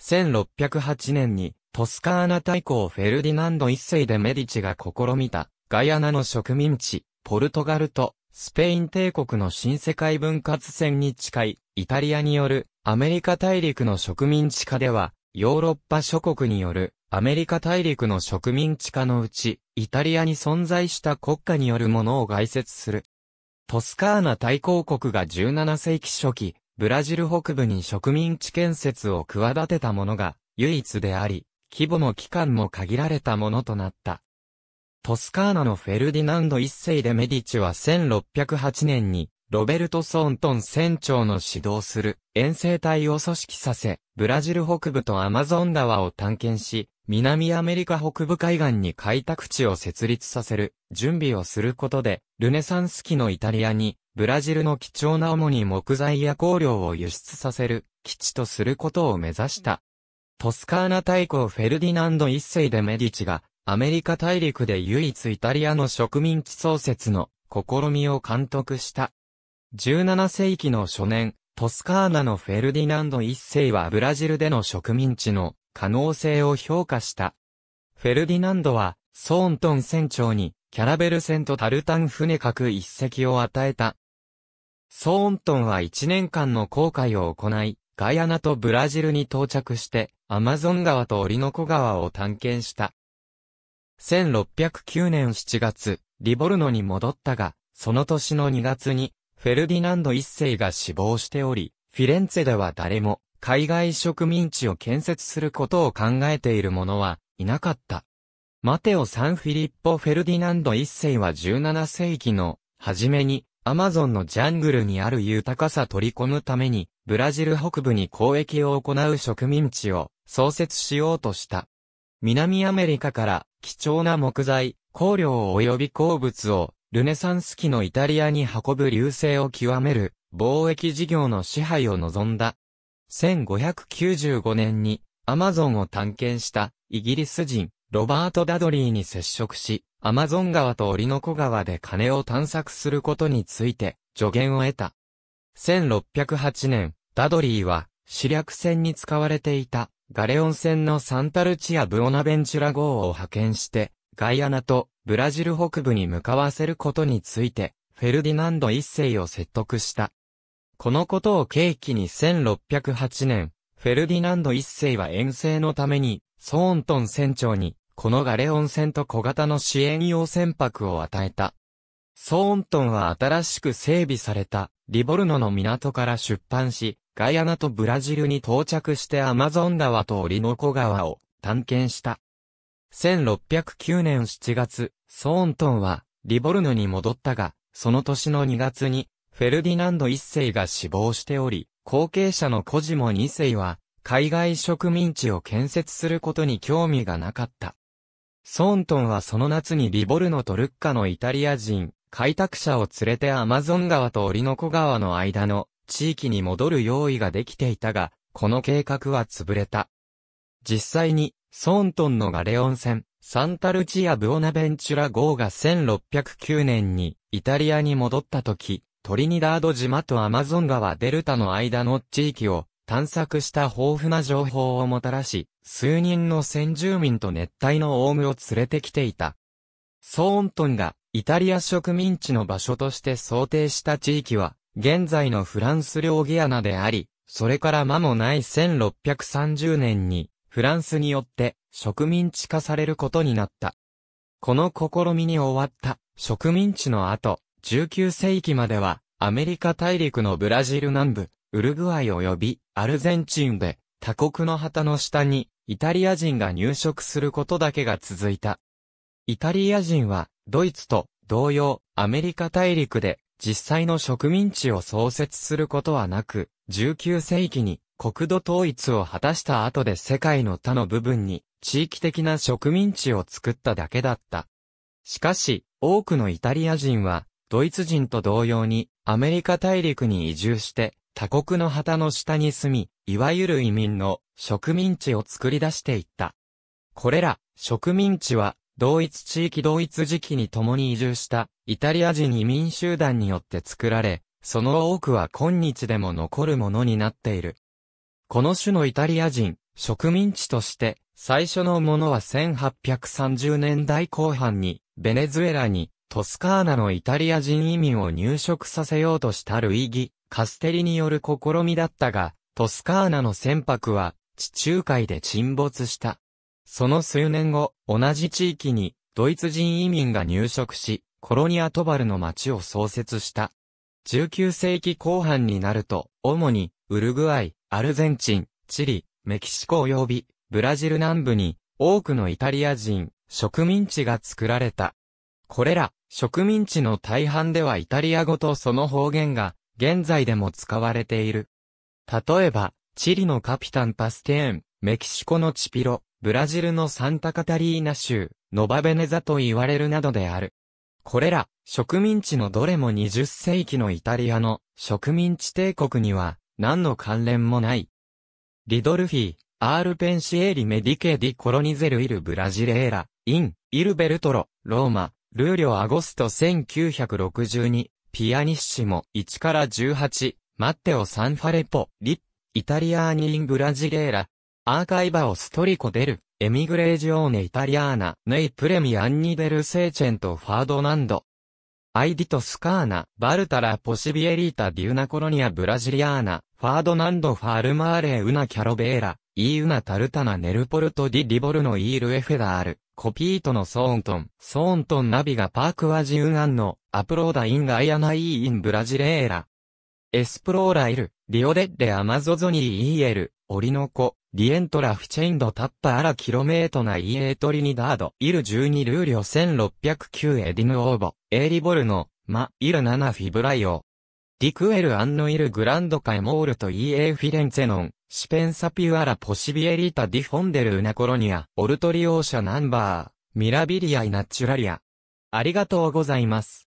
1608年に、トスカーナ大公フェルディナンド一世でメディチが試みた、ガイアナの植民地、ポルトガルと、スペイン帝国の新世界分割戦に近い、イタリアによる、アメリカ大陸の植民地化では、ヨーロッパ諸国による、アメリカ大陸の植民地化のうち、イタリアに存在した国家によるものを外説する。トスカーナ大公国が17世紀初期、ブラジル北部に植民地建設を企てたものが唯一であり、規模も期間も限られたものとなった。トスカーナのフェルディナンド一世でメディチは1608年に、ロベルト・ソントン船長の指導する遠征隊を組織させ、ブラジル北部とアマゾン川を探検し、南アメリカ北部海岸に開拓地を設立させる準備をすることで、ルネサンス期のイタリアに、ブラジルの貴重な主に木材や香料を輸出させる基地とすることを目指した。トスカーナ大公フェルディナンド一世でメディチが、アメリカ大陸で唯一イタリアの植民地創設の試みを監督した。17世紀の初年、トスカーナのフェルディナンド一世はブラジルでの植民地の可能性を評価した。フェルディナンドは、ソーントン船長に、キャラベル船とタルタン船各一隻を与えた。ソーントンは1年間の航海を行い、ガイアナとブラジルに到着して、アマゾン川とオリノコ川を探検した。1609年7月、リボルノに戻ったが、その年の2月に、フェルディナンド一世が死亡しており、フィレンツェでは誰も、海外植民地を建設することを考えている者はいなかった。マテオ・サン・フィリッポ・フェルディナンド一世は17世紀の初めにアマゾンのジャングルにある豊かさ取り込むためにブラジル北部に交易を行う植民地を創設しようとした。南アメリカから貴重な木材、香料及び鉱物をルネサンス期のイタリアに運ぶ流星を極める貿易事業の支配を望んだ1595年にアマゾンを探検したイギリス人ロバート・ダドリーに接触し、アマゾン川とオリノコ川で金を探索することについて助言を得た。1608年、ダドリーは主略船に使われていたガレオン船のサンタルチア・ブオナベンチュラ号を派遣して、ガイアナとブラジル北部に向かわせることについて、フェルディナンド一世を説得した。このことを契機に1608年、フェルディナンド一世は遠征のために、ソーントン船長に、このガレオン船と小型の支援用船舶を与えた。ソーントンは新しく整備された、リボルノの港から出版し、ガイアナとブラジルに到着してアマゾン川とオリノコ川を探検した。1609年7月、ソーントンは、リボルノに戻ったが、その年の2月に、フェルディナンド一世が死亡しており、後継者のコジモ二世は、海外植民地を建設することに興味がなかった。ソーントンはその夏にリボルノとルッカのイタリア人、開拓者を連れてアマゾン川とオリノコ川の間の地域に戻る用意ができていたが、この計画は潰れた。実際に、ソーントンのガレオン船、サンタルチア・ブオナベンチュラ号が1609年にイタリアに戻った時、トリニダード島とアマゾン川デルタの間の地域を探索した豊富な情報をもたらし、数人の先住民と熱帯のオウムを連れてきていた。ソーントンがイタリア植民地の場所として想定した地域は、現在のフランス領ギアナであり、それから間もない1630年に、フランスによって植民地化されることになった。この試みに終わった植民地の後、19世紀までは、アメリカ大陸のブラジル南部、ウルグアイ及びアルゼンチンで、他国の旗の下に、イタリア人が入植することだけが続いた。イタリア人は、ドイツと同様、アメリカ大陸で、実際の植民地を創設することはなく、19世紀に国土統一を果たした後で世界の他の部分に地域的な植民地を作っただけだった。しかし、多くのイタリア人はドイツ人と同様に、アメリカ大陸に移住して、他国の旗の下に住み、いわゆる移民の植民地を作り出していった。これら、植民地は、同一地域同一時期に共に移住したイタリア人移民集団によって作られ、その多くは今日でも残るものになっている。この種のイタリア人、植民地として、最初のものは1830年代後半に、ベネズエラに、トスカーナのイタリア人移民を入植させようとしたルイギ・カステリによる試みだったが、トスカーナの船舶は地中海で沈没した。その数年後、同じ地域にドイツ人移民が入植し、コロニアトバルの町を創設した。19世紀後半になると、主にウルグアイ、アルゼンチン、チリ、メキシコ及びブラジル南部に多くのイタリア人、植民地が作られた。これら、植民地の大半ではイタリア語とその方言が、現在でも使われている。例えば、チリのカピタンパステーン、メキシコのチピロ、ブラジルのサンタカタリーナ州、ノバベネザと言われるなどである。これら、植民地のどれも20世紀のイタリアの植民地帝国には何の関連もない。リドルフィー、アールペンシエリメディケディコロニゼルイルブラジレーラ、イン、イルベルトロ、ローマ、ルーリョ・アゴスト1962、ピアニッシモ1から18、マッテオ・サンファレポ、リッ、イタリアーニ・イン・ブラジレーラ、アーカイバオ・ストリコ・デル、エミグレージオーネ・イタリアーナ、ネイ・プレミ・アンニ・デル・セーチェント・ファードナンド、アイディトスカーナ、バルタラ・ポシビエリータ・ディーナ・コロニア・ブラジリアーナ、ファードナンド・ファールマーレ・ウナ・キャロベーラ、イーウナタルタナネルポルトディリボルのイールエフェダール、コピートのソーントン、ソーントンナビがパークワジウンアンの、アプローダインガイアナイーインブラジレーラ。エスプローライル、リオデッレアマゾゾニーイエル、オリノコ、ディエントラフチェインドタッパアラキロメートナイエートリニダード、イル12ルーリョ1609エディヌオーボ、エーリボルの、マ、イルナナ・フィブライオ。ディクエルアンノイルグランドカエモールとイエーフィレンツェノン、シペンサピュアラポシビエリータディフォンデルウナコロニア、オルトリオーシャナンバー、ミラビリアイナチュラリア。ありがとうございます。